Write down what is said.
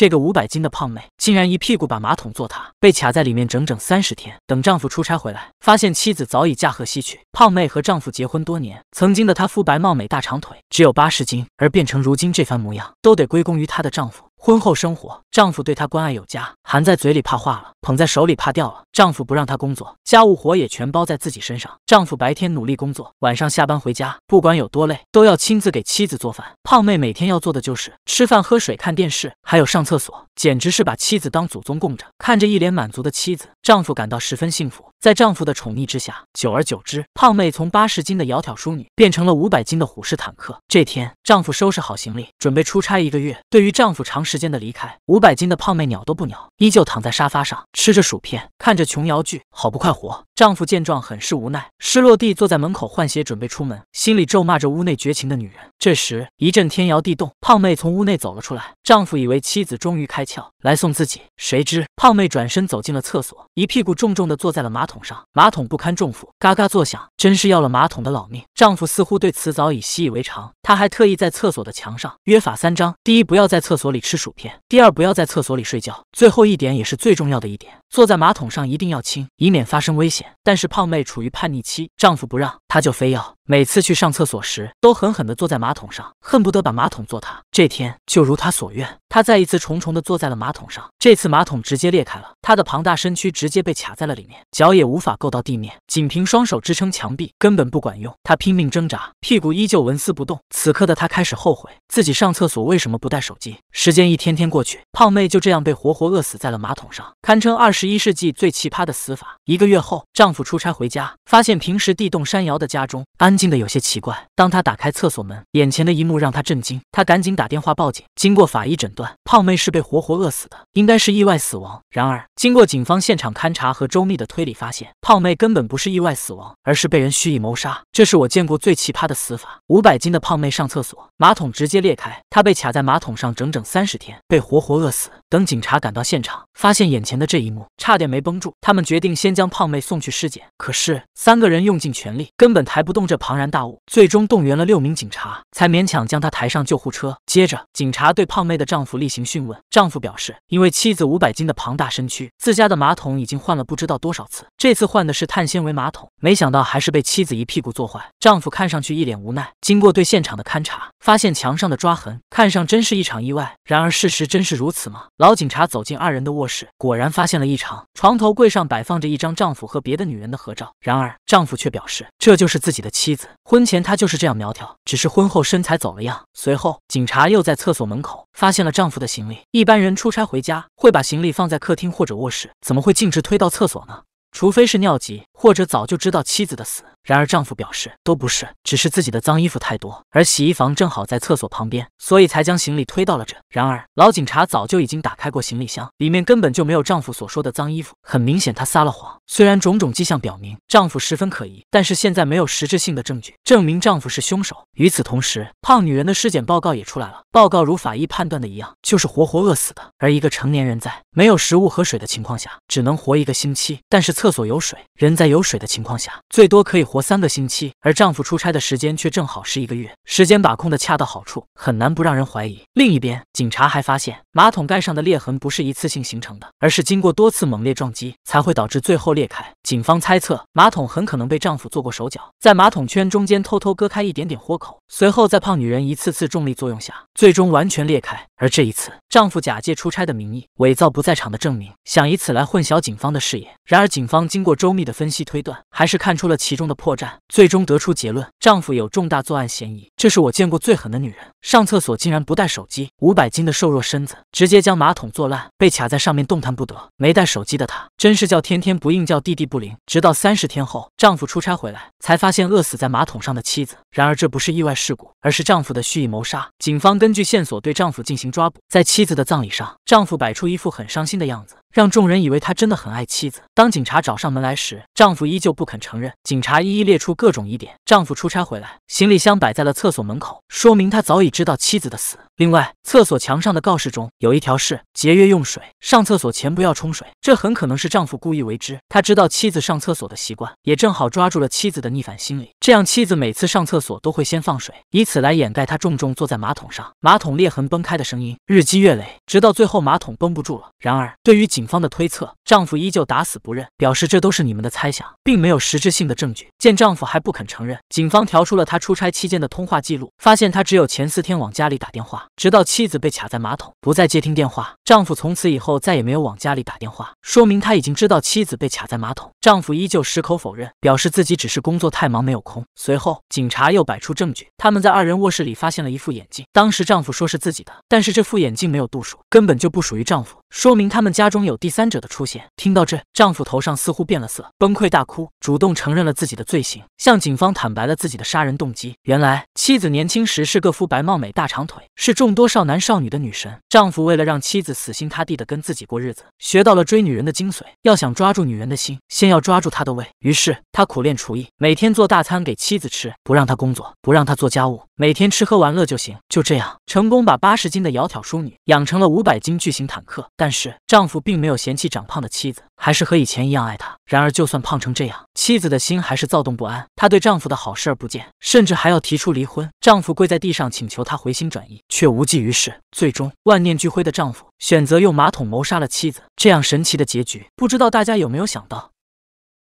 这个五百斤的胖妹竟然一屁股把马桶坐塌，被卡在里面整整三十天。等丈夫出差回来，发现妻子早已驾鹤西去。胖妹和丈夫结婚多年，曾经的她肤白貌美、大长腿，只有八十斤，而变成如今这番模样，都得归功于她的丈夫。婚后生活，丈夫对她关爱有加，含在嘴里怕化了，捧在手里怕掉了。丈夫不让她工作，家务活也全包在自己身上。丈夫白天努力工作，晚上下班回家，不管有多累，都要亲自给妻子做饭。胖妹每天要做的就是吃饭、喝水、看电视，还有上厕所。简直是把妻子当祖宗供着，看着一脸满足的妻子，丈夫感到十分幸福。在丈夫的宠溺之下，久而久之，胖妹从八十斤的窈窕淑女变成了五百斤的虎式坦克。这天，丈夫收拾好行李，准备出差一个月。对于丈夫长时间的离开，五百斤的胖妹鸟都不鸟，依旧躺在沙发上吃着薯片，看着琼瑶剧，好不快活。丈夫见状，很是无奈，失落地坐在门口换鞋，准备出门，心里咒骂着屋内绝情的女人。这时，一阵天摇地动，胖妹从屋内走了出来。丈夫以为妻子终于开。来送自己，谁知胖妹转身走进了厕所，一屁股重重的坐在了马桶上，马桶不堪重负，嘎嘎作响，真是要了马桶的老命。丈夫似乎对此早已习以为常，他还特意在厕所的墙上约法三章：第一，不要在厕所里吃薯片；第二，不要在厕所里睡觉；最后一点也是最重要的一点，坐在马桶上一定要轻，以免发生危险。但是胖妹处于叛逆期，丈夫不让，她就非要。每次去上厕所时，都狠狠地坐在马桶上，恨不得把马桶坐塌。这天就如他所愿，他再一次重重地坐在了马桶上。这次马桶直接裂开了，他的庞大身躯直接被卡在了里面，脚也无法够到地面，仅凭双手支撑墙壁根本不管用。他拼命挣扎，屁股依旧纹丝不动。此刻的他开始后悔自己上厕所为什么不带手机。时间一天天过去，胖妹就这样被活活饿死在了马桶上，堪称二十一世纪最奇葩的死法。一个月后，丈夫出差回家，发现平时地动山摇的家中安。静的有些奇怪。当他打开厕所门，眼前的一幕让他震惊。他赶紧打电话报警。经过法医诊断。胖妹是被活活饿死的，应该是意外死亡。然而，经过警方现场勘查和周密的推理，发现胖妹根本不是意外死亡，而是被人蓄意谋杀。这是我见过最奇葩的死法：五百斤的胖妹上厕所，马桶直接裂开，她被卡在马桶上整整三十天，被活活饿死。等警察赶到现场，发现眼前的这一幕，差点没绷住。他们决定先将胖妹送去尸检，可是三个人用尽全力，根本抬不动这庞然大物。最终，动员了六名警察，才勉强将她抬上救护车。接着，警察对胖妹的丈夫例行。讯问丈夫表示，因为妻子五百斤的庞大身躯，自家的马桶已经换了不知道多少次，这次换的是碳纤维马桶，没想到还是被妻子一屁股坐坏。丈夫看上去一脸无奈。经过对现场的勘查，发现墙上的抓痕，看上真是一场意外。然而事实真是如此吗？老警察走进二人的卧室，果然发现了异常。床头柜上摆放着一张丈夫和别的女人的合照，然而丈夫却表示这就是自己的妻子。婚前她就是这样苗条，只是婚后身材走了样。随后，警察又在厕所门口发现了丈夫的行李。一般人出差回家会把行李放在客厅或者卧室，怎么会径直推到厕所呢？除非是尿急，或者早就知道妻子的死。然而丈夫表示都不是，只是自己的脏衣服太多，而洗衣房正好在厕所旁边，所以才将行李推到了这。然而老警察早就已经打开过行李箱，里面根本就没有丈夫所说的脏衣服，很明显她撒了谎。虽然种种迹象表明丈夫十分可疑，但是现在没有实质性的证据证明丈夫是凶手。与此同时，胖女人的尸检报告也出来了，报告如法医判断的一样，就是活活饿死的。而一个成年人在没有食物和水的情况下，只能活一个星期，但是。厕所有水，人在有水的情况下最多可以活三个星期，而丈夫出差的时间却正好是一个月，时间把控的恰到好处，很难不让人怀疑。另一边，警察还发现马桶盖上的裂痕不是一次性形成的，而是经过多次猛烈撞击才会导致最后裂开。警方猜测，马桶很可能被丈夫做过手脚，在马桶圈中间偷偷割开一点点豁口，随后在胖女人一次次重力作用下，最终完全裂开。而这一次，丈夫假借出差的名义，伪造不在场的证明，想以此来混淆警方的视野。然而，警方经过周密的分析推断，还是看出了其中的破绽，最终得出结论：丈夫有重大作案嫌疑。这是我见过最狠的女人，上厕所竟然不带手机，五百斤的瘦弱身子直接将马桶坐烂，被卡在上面动弹不得。没带手机的她，真是叫天天不应，叫地地不灵。直到三十天后，丈夫出差回来，才发现饿死在马桶上的妻子。然而这不是意外事故，而是丈夫的蓄意谋杀。警方根据线索对丈夫进行抓捕。在妻子的葬礼上，丈夫摆出一副很伤心的样子，让众人以为他真的很爱妻子。当警察找上门来时，丈夫依旧不肯承认。警察一一列出各种疑点：丈夫出差回来，行李箱摆在了厕。厕所门口，说明他早已知道妻子的死。另外，厕所墙上的告示中有一条是节约用水，上厕所前不要冲水，这很可能是丈夫故意为之。他知道妻子上厕所的习惯，也正好抓住了妻子的逆反心理。这样，妻子每次上厕所都会先放水，以此来掩盖他重重坐在马桶上，马桶裂痕崩开的声音。日积月累，直到最后马桶绷不住了。然而，对于警方的推测，丈夫依旧打死不认，表示这都是你们的猜想，并没有实质性的证据。见丈夫还不肯承认，警方调出了他出差期间的通话。记录发现，他只有前四天往家里打电话，直到妻子被卡在马桶，不再接听电话。丈夫从此以后再也没有往家里打电话，说明他已经知道妻子被卡在马桶。丈夫依旧矢口否认，表示自己只是工作太忙，没有空。随后，警察又摆出证据，他们在二人卧室里发现了一副眼镜，当时丈夫说是自己的，但是这副眼镜没有度数，根本就不属于丈夫。说明他们家中有第三者的出现。听到这，丈夫头上似乎变了色，崩溃大哭，主动承认了自己的罪行，向警方坦白了自己的杀人动机。原来，妻子年轻时是个肤白貌美、大长腿，是众多少男少女的女神。丈夫为了让妻子死心塌地的跟自己过日子，学到了追女人的精髓：要想抓住女人的心，先要抓住她的胃。于是他苦练厨艺，每天做大餐给妻子吃，不让她工作，不让她做家务。每天吃喝玩乐就行，就这样成功把八十斤的窈窕淑女养成了五百斤巨型坦克。但是丈夫并没有嫌弃长胖的妻子，还是和以前一样爱她。然而就算胖成这样，妻子的心还是躁动不安，她对丈夫的好视而不见，甚至还要提出离婚。丈夫跪在地上请求她回心转意，却无济于事。最终万念俱灰的丈夫选择用马桶谋杀了妻子。这样神奇的结局，不知道大家有没有想到？